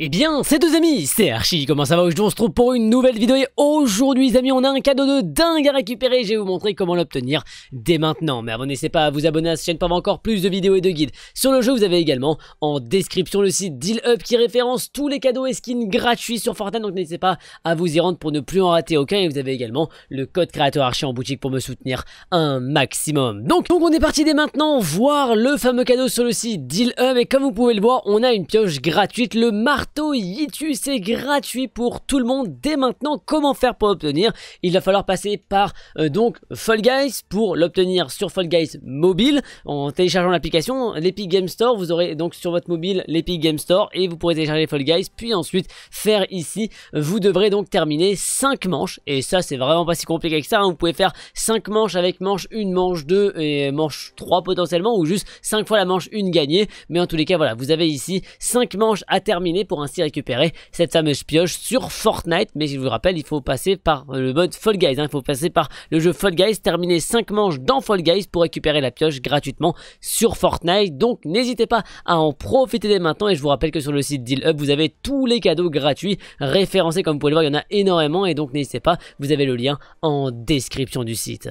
Et eh bien, c'est deux amis, c'est Archie, comment ça va Aujourd'hui on se trouve pour une nouvelle vidéo et aujourd'hui les amis on a un cadeau de dingue à récupérer, je vais vous montrer comment l'obtenir dès maintenant. Mais avant n'hésitez pas à vous abonner à cette chaîne pour avoir encore plus de vidéos et de guides. Sur le jeu vous avez également en description le site Deal Up qui référence tous les cadeaux et skins gratuits sur Fortnite, donc n'hésitez pas à vous y rendre pour ne plus en rater aucun et vous avez également le code créateur Archie en boutique pour me soutenir un maximum. Donc, on est parti dès maintenant voir le fameux cadeau sur le site Deal et comme vous pouvez le voir on a une pioche gratuite, le marque YouTube Yitu, c'est gratuit pour tout le monde dès maintenant. Comment faire pour obtenir Il va falloir passer par euh, donc Fall Guys pour l'obtenir sur Fall Guys mobile en téléchargeant l'application l'Epic Game Store. Vous aurez donc sur votre mobile l'Epic Game Store et vous pourrez télécharger Fall Guys puis ensuite faire ici. Vous devrez donc terminer 5 manches et ça c'est vraiment pas si compliqué que ça. Hein. Vous pouvez faire 5 manches avec manche 1, manche 2 et manche 3 potentiellement ou juste 5 fois la manche 1 gagnée. Mais en tous les cas voilà, vous avez ici 5 manches à terminer pour ainsi récupérer cette fameuse pioche sur Fortnite. Mais je vous rappelle, il faut passer par le mode Fall Guys. Hein. Il faut passer par le jeu Fall Guys, terminer 5 manches dans Fall Guys pour récupérer la pioche gratuitement sur Fortnite. Donc n'hésitez pas à en profiter dès maintenant. Et je vous rappelle que sur le site Deal Hub, vous avez tous les cadeaux gratuits référencés. Comme vous pouvez le voir, il y en a énormément. Et donc n'hésitez pas, vous avez le lien en description du site.